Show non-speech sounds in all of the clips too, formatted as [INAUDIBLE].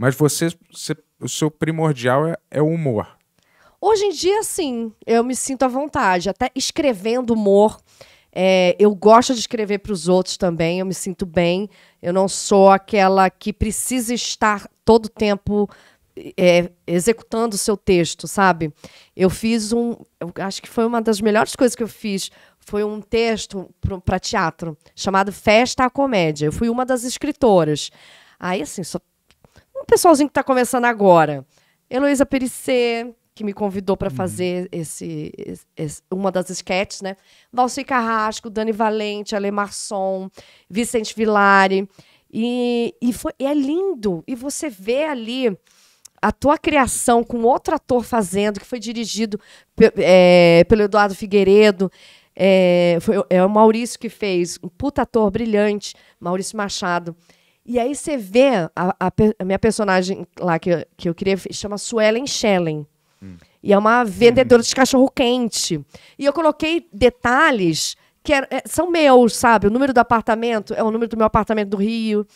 Mas você, você o seu primordial é, é, o humor. Hoje em dia, sim, eu me sinto à vontade. Até escrevendo humor, é, eu gosto de escrever para os outros também. Eu me sinto bem. Eu não sou aquela que precisa estar todo tempo é, executando o seu texto, sabe? Eu fiz um. Eu acho que foi uma das melhores coisas que eu fiz. Foi um texto para teatro chamado Festa à Comédia. Eu fui uma das escritoras. Aí, assim, só um pessoalzinho que está começando agora. Heloísa Perissé, que me convidou para uhum. fazer esse, esse, esse, uma das sketches, né? Valci Carrasco, Dani Valente, Ale Vicente Villari. E, e, foi, e é lindo. E você vê ali a tua criação com outro ator fazendo, que foi dirigido é, pelo Eduardo Figueiredo. É, foi, é o Maurício que fez, um puta ator brilhante, Maurício Machado. E aí você vê a, a, a, minha personagem lá que eu, que eu queria chama Suelen Schellen. Hum. E é uma vendedora de cachorro quente. E eu coloquei detalhes que é, são meus, sabe? O número do apartamento é o número do meu apartamento do Rio.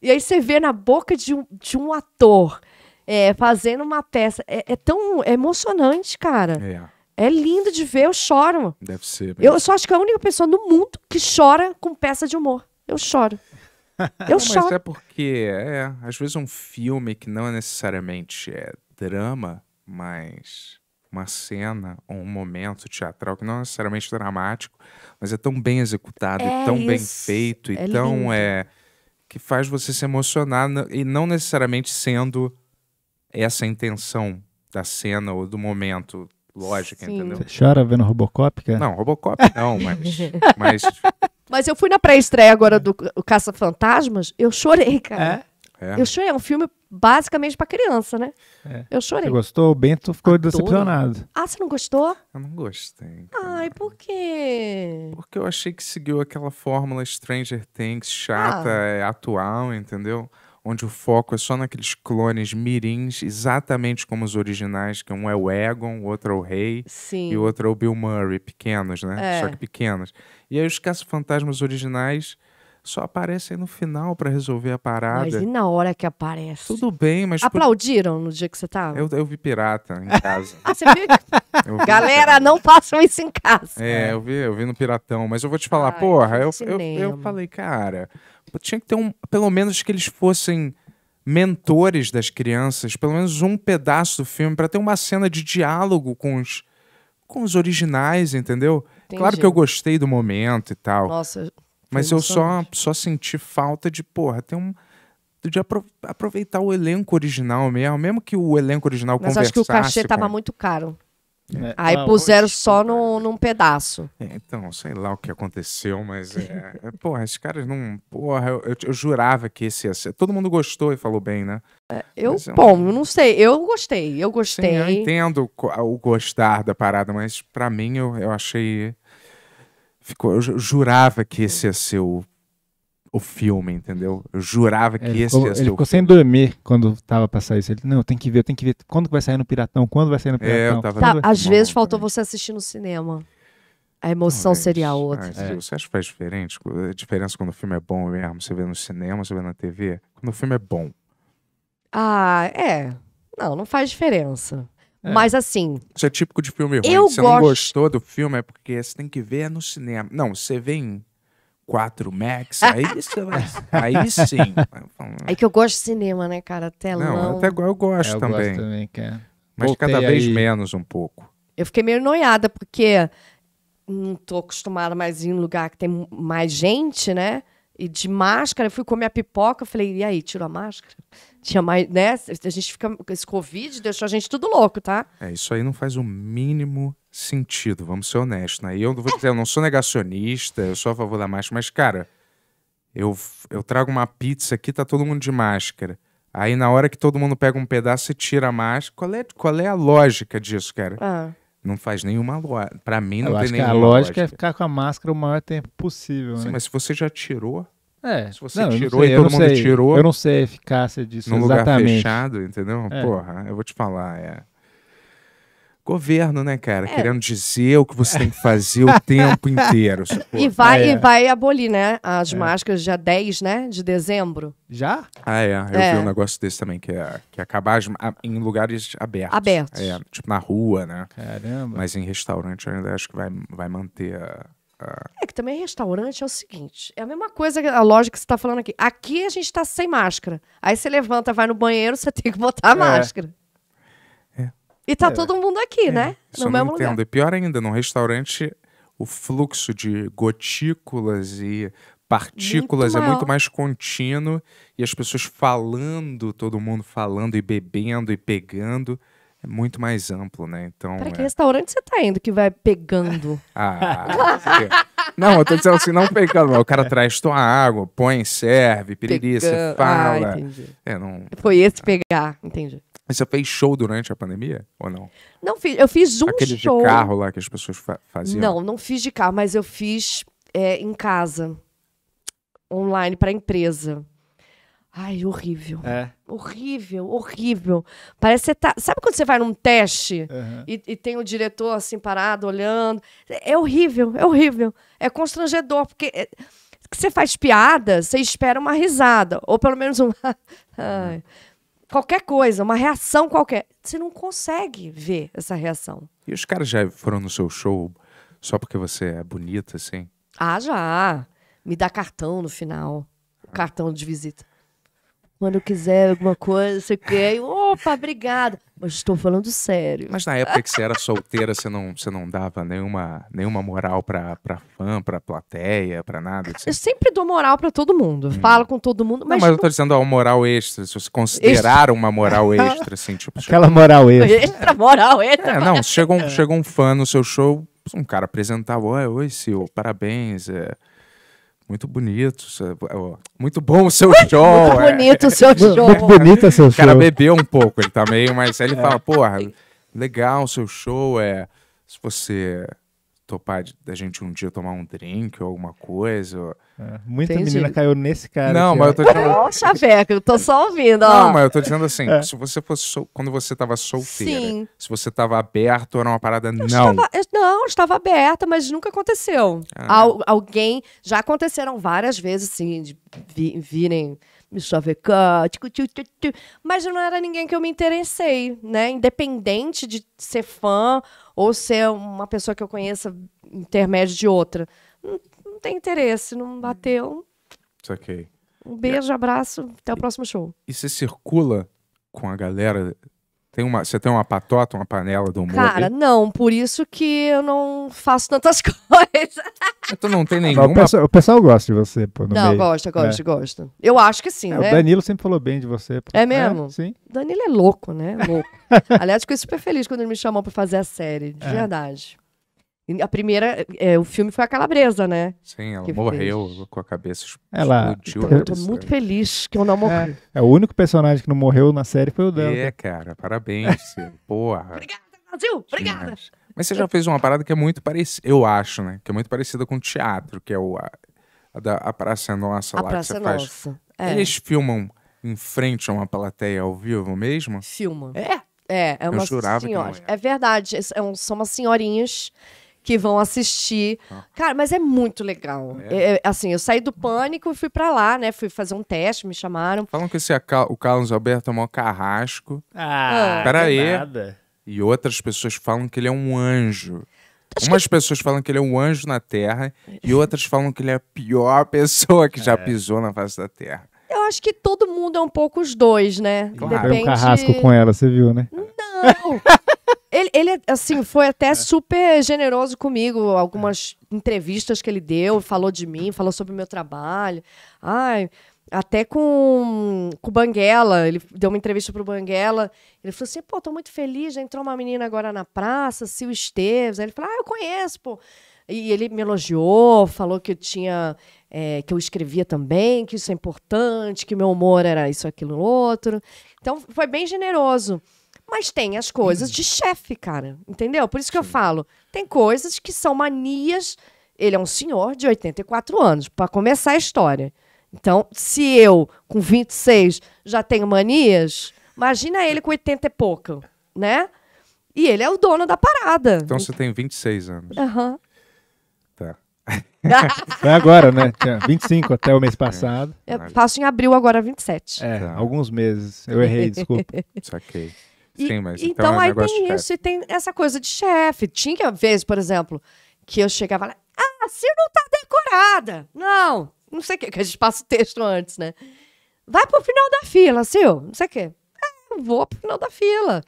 E aí você vê na boca de um, de um ator é, fazendo uma peça. É, é tão emocionante, cara. É. É lindo de ver, eu choro. Deve ser. Mas... Eu só acho que é a única pessoa no mundo que chora com peça de humor. Eu choro. [LAUGHS] Eu Mas choro. é porque, é, às vezes um filme que não é necessariamente é drama, mas uma cena ou um momento teatral que não é necessariamente dramático, mas é tão bem executado, é tão isso. bem feito, é e tão lindo. é que faz você se emocionar e não necessariamente sendo essa a intenção da cena ou do momento. Lógica, entendeu? Você chora vendo Robocop, cara? Não, Robocop não, mas, [LAUGHS] mas mas eu fui na pré-estreia agora do Caça Fantasmas, eu chorei, cara. É? é. Eu chorei. É um filme basicamente para criança, né? É. Eu chorei. Você gostou? O Bento ficou Adoro. decepcionado. Ah, você não gostou? Eu não gostei. Cara. Ai, por quê? Porque eu achei que seguiu aquela fórmula Stranger Things chata, ah. É, atual, entendeu? onde o foco é só naqueles clones mirins, exatamente como os originais, que um é o Egon, o outro é o Rei e o outro é o Bill Murray, pequenos, né? É. Só que pequenos. E aí os caça-fantasmas originais só aparecem no final para resolver a parada. Mas e na hora que aparece? Tudo bem, mas. Aplaudiram por... no dia que você tava? Eu, eu vi pirata em casa. [LAUGHS] ah, você viu? Vi Galera, não façam isso em casa. É, é, eu vi, eu vi no Piratão, mas eu vou te falar, Ai, porra, eu, eu, eu, falei, cara, tinha que ter um. Pelo menos que eles fossem mentores das crianças, pelo menos um pedaço do filme, para ter uma cena de diálogo com os, com os originais, entendeu? Entendi. Claro que eu gostei do momento e tal. Nossa, mas eu só, só senti falta de, porra, tem um de aproveitar o elenco original mesmo, mesmo que o elenco original Mas conversasse. Mas acho que o cachê tava muito caro. É. Aí puseram hoje... só no, num pedaço. É, então, sei lá o que aconteceu, mas é, é porra, esses caras não. Porra, eu, eu, eu, jurava que esse ia ser. Todo mundo gostou e falou bem, né? É, eu, mas, é bom, eu não sei. Eu gostei, eu gostei. Sim, eu entendo o, o gostar da parada, mas para mim eu, eu achei ficou, eu jurava que esse ia ser o, o filme, entendeu? Eu jurava que é, esse ficou, ia ser Ele ficou filme. sem dormir quando tava pra sair isso. Ele, não, tem que ver, tem que ver. Quando vai sair no Piratão? Quando vai sair no é, Piratão? É, tava... tá, às vezes bom, faltou você assistir no cinema. A emoção seria ah, outra. Mas, é. Você acha que faz diferente? A diferença quando o filme é bom mesmo? Você vê no cinema, você vê na TV? Quando o filme é bom. Ah, é. Não, não faz diferença. É. Mas assim. Isso é típico de filme ruim. Eu Se gosto... não gostou do filme, é porque você tem que ver no cinema. Não, você vê em 4 Max, aí, [LAUGHS] você vai, aí sim. É que eu gosto de cinema, né, cara? Telão. Não, até eu gosto é, eu também. Gosto também Mas cada vez aí. menos um pouco. Eu fiquei meio noiada, porque não tô acostumada mais em um lugar que tem mais gente, né? E de máscara, eu fui comer a pipoca, falei, e aí, tiro a máscara? Tinha mais, né? A gente fica. Esse Covid deixou a gente tudo louco, tá? É, isso aí não faz o mínimo sentido, vamos ser honestos, né? E eu não vou dizer, eu não sou negacionista, eu sou a favor da máscara, mas, cara, eu, eu trago uma pizza aqui, tá todo mundo de máscara. Aí na hora que todo mundo pega um pedaço e tira a máscara, qual é, qual é a lógica disso, cara? Ah. Não faz nenhuma lógica. Para mim, não Eu tem acho nenhuma que a lógica, lógica, é ficar com a máscara o maior tempo possível. Sim, né? mas se você já tirou. É. Se você não, tirou sei, e todo mundo sei, tirou. Eu não sei a eficácia disso. Num exatamente. lugar fechado, entendeu? É. Porra, eu vou te falar. É governo, né, cara? É. Querendo dizer o que você tem que fazer o tempo inteiro. [LAUGHS] E vai, é. e vai abolir, né? As é. máscaras dia 10, né? De dezembro. Já? Ah, é. Eu vi é. um negócio desse também, que é, que é acabar as, a, em lugares abertos. Abertos. É, tipo na rua, né? Caramba. Mas em restaurante eu ainda acho que vai, vai manter a. É que também restaurante é o seguinte, é a mesma coisa que a loja que você está falando aqui. Aqui a gente está sem máscara. Aí você levanta, vai no banheiro, você tem que botar a máscara. E tá é. todo mundo aqui, é. né? no eu mesmo não entendo. Lugar. E pior ainda, num restaurante, o fluxo de gotículas e partículas muito é muito mais contínuo e as pessoas falando, todo mundo falando e bebendo e pegando. É muito mais amplo, né? Então. Pra que é... restaurante você tá indo que vai pegando? [LAUGHS] ah, não, eu tô dizendo assim, não pegando. O cara traz tua água, põe, serve, piriri, você ah, fala. Ah, entendi. É, não... Foi esse pegar, entendi. Mas você fez show durante a pandemia ou não? Não fiz, eu fiz um Aquele show. de carro lá que as pessoas fa faziam. Não, não fiz de carro, mas eu fiz é, em casa, online para empresa. Ai, horrível. É. Horrível, horrível. Parece que você tá. Sabe quando você vai num teste uhum. e, e, tem o diretor assim parado, olhando? É horrível, é horrível. É constrangedor, porque é... você faz piada, você espera uma risada. Ou pelo menos um. [LAUGHS] Ai. Uhum qualquer coisa, uma reação qualquer. Você não consegue ver essa reação. E os caras já foram no seu show só porque você é bonita, assim? Ah, já. Me dá cartão no final. Ah. Cartão de visita. Quando quiser alguma coisa, você quer. Opa, obrigada. Mas estou falando sério. Mas na época que você era solteira, você não, você não dava nenhuma, nenhuma moral pra, pra fã, pra plateia, pra nada? Eu sempre dou moral pra todo mundo. Hum. Falo com todo mundo. Mas, não, mas tipo... eu tô dizendo uma moral extra. Se você considerar extra. uma moral [LAUGHS] extra, assim, tipo. Aquela tipo... moral extra. Extra moral extra. É, não, chegou um, chegou um fã no seu show, um cara apresentava, oi, oi, Sil, parabéns. É muito bonito, é, muito bom o seu show. É. muito bonito o seu show. Muito bonito o seu show. O cara bebeu um pouco, ele tá meio, mas aí ele é. fala, porra, legal o seu show, é... Se você topar da gente um dia tomar um drink ou alguma coisa... Ou muita Entendi. menina caiu nesse cara. Não, mas eu tô dizendo. Poxa, eu tô só ouvindo, ó. Não, mas eu tô dizendo assim: é. se você fosse. Sol... Quando você tava solteira, Sim. se você tava aberto, era uma parada eu não. Estava... Eu, não, estava aberta, mas nunca aconteceu. Ah, Al... Alguém. Já aconteceram várias vezes, assim, de vi... virem me chavecar, mas não era ninguém que eu me interessei, né? Independente de ser fã ou ser uma pessoa que eu conheça intermédio de outra tem interesse, não bateu. Saquei. Um beijo, abraço, até o próximo show. E você circula com a galera? Tem uma, você tem uma patota, uma panela do humor? Cara, não, por isso que eu não faço tantas [LAUGHS] coisas. Então não tem nenhuma. O pessoal, o pessoal gosta de você, pô. não, meio. gosta, gosta, é. gosta. Eu acho que sim, é, né? O Danilo sempre falou bem de você. Pô. É mesmo? É, sim. Danilo é louco, né? Louco. [LAUGHS] Aliás, fiquei super feliz quando ele me chamou pra fazer a série, de é. verdade. A primeira, é, o filme foi a Calabresa, né? Sim, ela que morreu fez. com a cabeça ela, explodiu. Então, eu tô muito feliz que eu não morri. É, é, o único personagem que não morreu na série foi o Dante. É, né? cara, parabéns, [LAUGHS] porra. Obrigada, Brasil, obrigada. Mas, mas você já fez uma parada que é muito parecida, eu acho, né? Que é muito parecida com o teatro, que é o, a, a da, a Praça Nossa a lá Praça que você é faz. Nossa. É. Eles filmam em frente a uma plateia ao vivo mesmo? Filmam. É? É, é, é uma senhora. é verdade É verdade, são umas senhorinhas que vão assistir. Ah. Cara, mas é muito legal. É? é. É, assim, eu saí do pânico e fui para lá, né? Fui fazer um teste, me chamaram. Falam que esse, o Carlos Alberto é um carrasco. Ah, ah Peraí. E outras pessoas falam que ele é um anjo. Acho Umas que... pessoas falam que ele é um anjo na Terra e outras falam que ele é a pior [LAUGHS] pessoa que é. já pisou na face da Terra. Eu acho que todo mundo é um pouco os dois, né? Claro. Depende... Foi um carrasco com ela, você viu, né? Não! [LAUGHS] Ele, ele, assim, foi até é. super generoso comigo. Algumas entrevistas que ele deu, falou de mim, falou sobre o meu trabalho. Ai, até com, o Banguela, ele deu uma entrevista pro Banguela. Ele falou assim: pô, tô muito feliz, já entrou uma menina agora na praça, Sil Esteves. Aí ele falou: ah, eu conheço, pô. E ele me elogiou, falou que eu tinha. É, que eu escrevia também, que isso é importante, que meu humor era isso, aquilo, outro. Então foi bem generoso. Mas tem as coisas de chefe, cara. Entendeu? Por isso que Sim. eu falo. Tem coisas que são manias. Ele é um senhor de 84 anos, para começar a história. Então, se eu, com 26, já tenho manias, imagina ele com 80 e pouco, né? E ele é o dono da parada. Então você tem 26 anos. Aham. Uhum. Tá. Foi [LAUGHS] é agora, né? Tinha 25 até o mês passado. Eu passo em abril, agora 27. É, tá. alguns meses. Eu errei, desculpa. Saquei. E, Sim, mas então, então é um aí tem isso, e tem essa coisa de chefe. Tinha vezes, por exemplo, que eu chegava lá, ah, se não tá decorada, não, não sei o que, que a gente passa o texto antes, né? Vai pro final da fila, Sil, não sei o que. Ah, vou pro final da fila.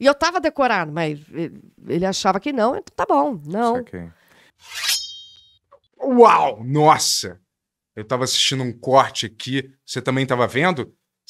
E eu tava decorado, mas ele achava que não, então tá bom, não. Uau, nossa! Eu tava assistindo um corte aqui, você também tava vendo?